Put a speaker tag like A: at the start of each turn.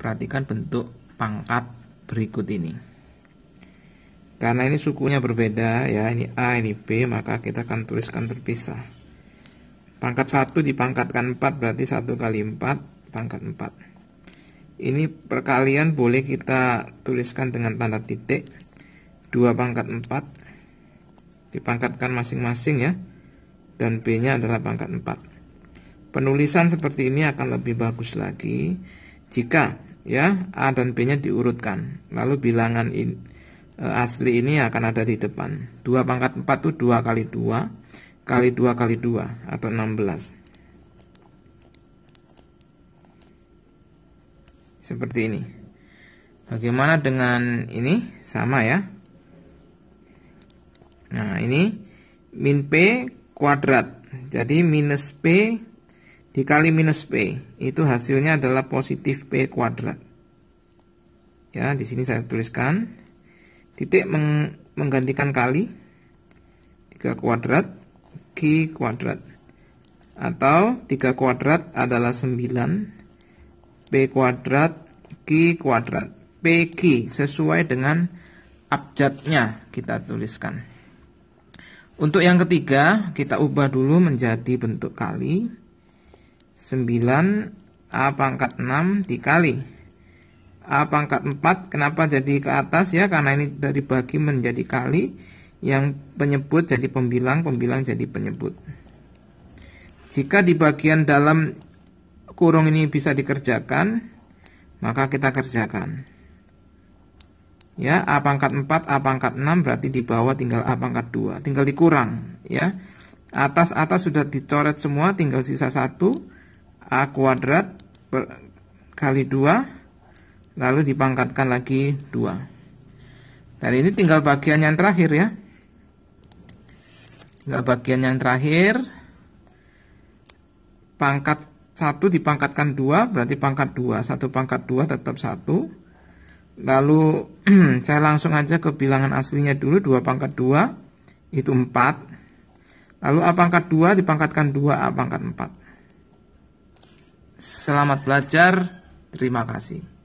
A: Perhatikan bentuk pangkat berikut ini. Karena ini sukunya berbeda ya, ini A, ini B, maka kita akan tuliskan terpisah. Pangkat 1 dipangkatkan 4 berarti 1 kali 4 pangkat 4. Ini perkalian boleh kita tuliskan dengan tanda titik. 2 pangkat 4 dipangkatkan masing-masing ya. Dan B-nya adalah pangkat 4. Penulisan seperti ini akan lebih bagus lagi jika ya A dan B nya diurutkan lalu bilangan in, e, asli ini akan ada di depan 2 pangkat 4 itu 2 kali 2 kali 2 kali 2 atau 16 seperti ini bagaimana dengan ini sama ya nah ini min P kuadrat jadi minus P dikali minus P itu hasilnya adalah positif P kuadrat ya di sini saya tuliskan titik meng menggantikan kali 3 kuadrat Q kuadrat atau 3 kuadrat adalah 9 P kuadrat Q kuadrat PQ sesuai dengan abjadnya kita tuliskan untuk yang ketiga kita ubah dulu menjadi bentuk kali 9 A pangkat 6 dikali A pangkat 4 kenapa jadi ke atas ya karena ini dari bagi menjadi kali yang penyebut jadi pembilang pembilang jadi penyebut jika di bagian dalam kurung ini bisa dikerjakan maka kita kerjakan ya A pangkat 4 A pangkat 6 berarti di bawah tinggal A pangkat 2 tinggal dikurang ya atas atas sudah dicoret semua tinggal sisa 1 A kuadrat per, kali 2 lalu dipangkatkan lagi 2 dan ini tinggal bagian yang terakhir ya tinggal bagian yang terakhir pangkat 1 dipangkatkan 2 berarti pangkat 2 1 pangkat 2 tetap 1 lalu saya langsung aja ke bilangan aslinya dulu 2 pangkat 2 itu 4 lalu A pangkat 2 dipangkatkan 2 A pangkat 4 Selamat belajar. Terima kasih.